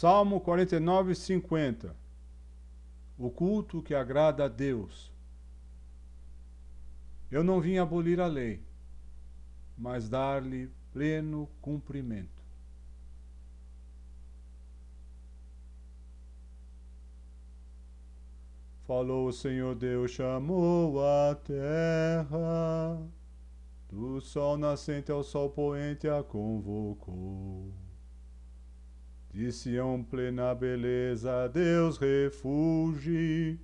Salmo 49, 50. O culto que agrada a Deus. Eu não vim abolir a lei, mas dar-lhe pleno cumprimento. Falou o Senhor Deus, chamou a terra, do sol nascente ao sol poente a convocou. Em Sião, plena beleza, Deus refugie.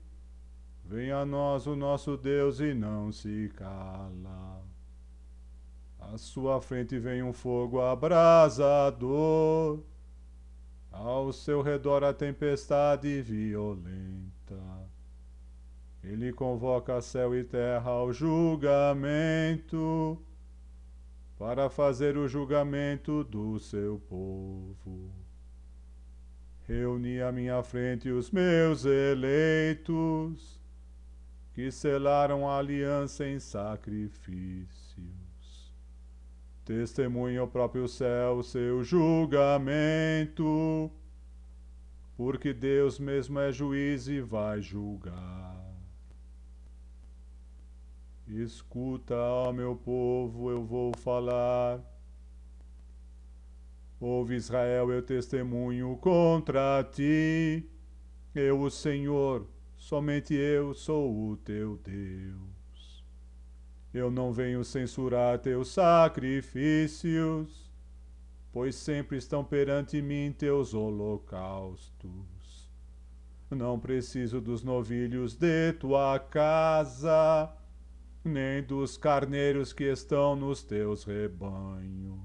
Vem a nós o nosso Deus e não se cala. À sua frente vem um fogo abrasador, ao seu redor a tempestade violenta. Ele convoca céu e terra ao julgamento, para fazer o julgamento do seu povo. Reuni à minha frente os meus eleitos, que selaram a aliança em sacrifícios. Testemunha o próprio céu seu julgamento, porque Deus mesmo é juiz e vai julgar. Escuta, ó meu povo, eu vou falar Ouve Israel, eu testemunho contra ti. Eu, o Senhor, somente eu sou o teu Deus. Eu não venho censurar teus sacrifícios, pois sempre estão perante mim teus holocaustos. Não preciso dos novilhos de tua casa, nem dos carneiros que estão nos teus rebanhos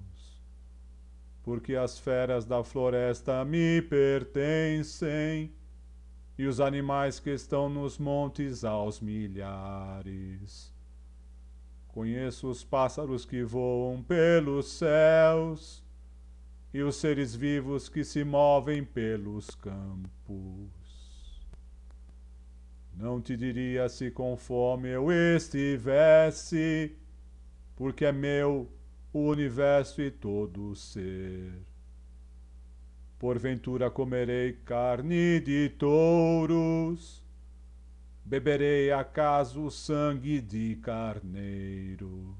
porque as feras da floresta me pertencem e os animais que estão nos montes aos milhares. Conheço os pássaros que voam pelos céus e os seres vivos que se movem pelos campos. Não te diria se com fome eu estivesse, porque é meu o universo e todo o ser. Porventura comerei carne de touros, beberei acaso sangue de carneiros.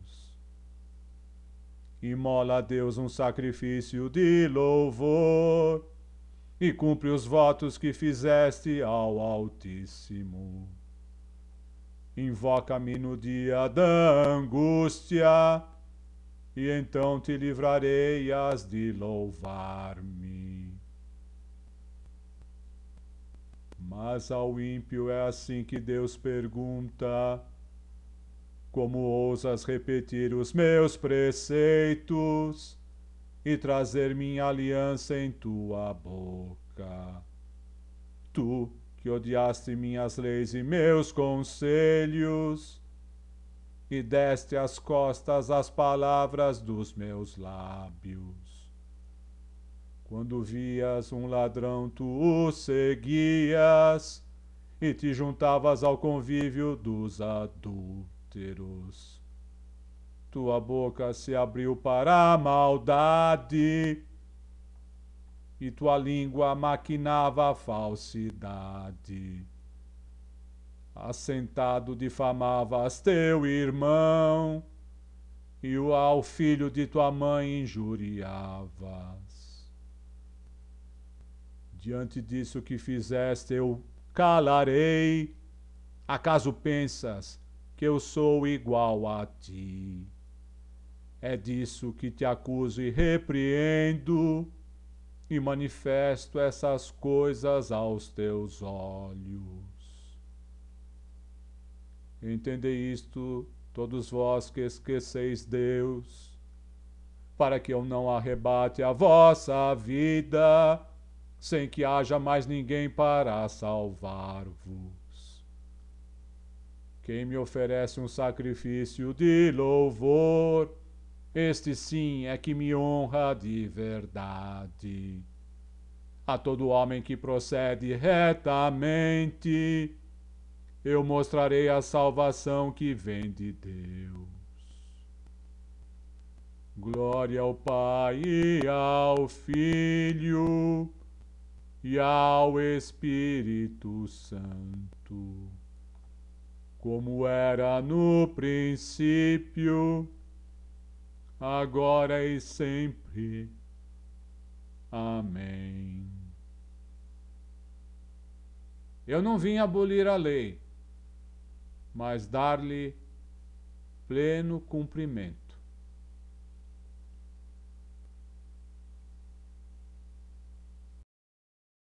Imola a Deus um sacrifício de louvor e cumpre os votos que fizeste ao Altíssimo. Invoca-me no dia da angústia e então te livrarei as de louvar-me. Mas ao ímpio é assim que Deus pergunta: Como ousas repetir os meus preceitos e trazer minha aliança em tua boca? Tu que odiaste minhas leis e meus conselhos, e deste as costas às palavras dos meus lábios. Quando vias um ladrão, tu o seguias e te juntavas ao convívio dos adúlteros. Tua boca se abriu para a maldade e tua língua maquinava a falsidade assentado difamavas teu irmão, e o ao filho de tua mãe injuriavas. Diante disso que fizeste, eu calarei. Acaso pensas que eu sou igual a ti? É disso que te acuso e repreendo, e manifesto essas coisas aos teus olhos. Entendei isto, todos vós que esqueceis Deus, para que eu não arrebate a vossa vida, sem que haja mais ninguém para salvar-vos. Quem me oferece um sacrifício de louvor, este sim é que me honra de verdade. A todo homem que procede retamente, eu mostrarei a salvação que vem de Deus. Glória ao Pai e ao Filho e ao Espírito Santo, como era no princípio, agora e sempre. Amém. Eu não vim abolir a lei, mas dar-lhe pleno cumprimento.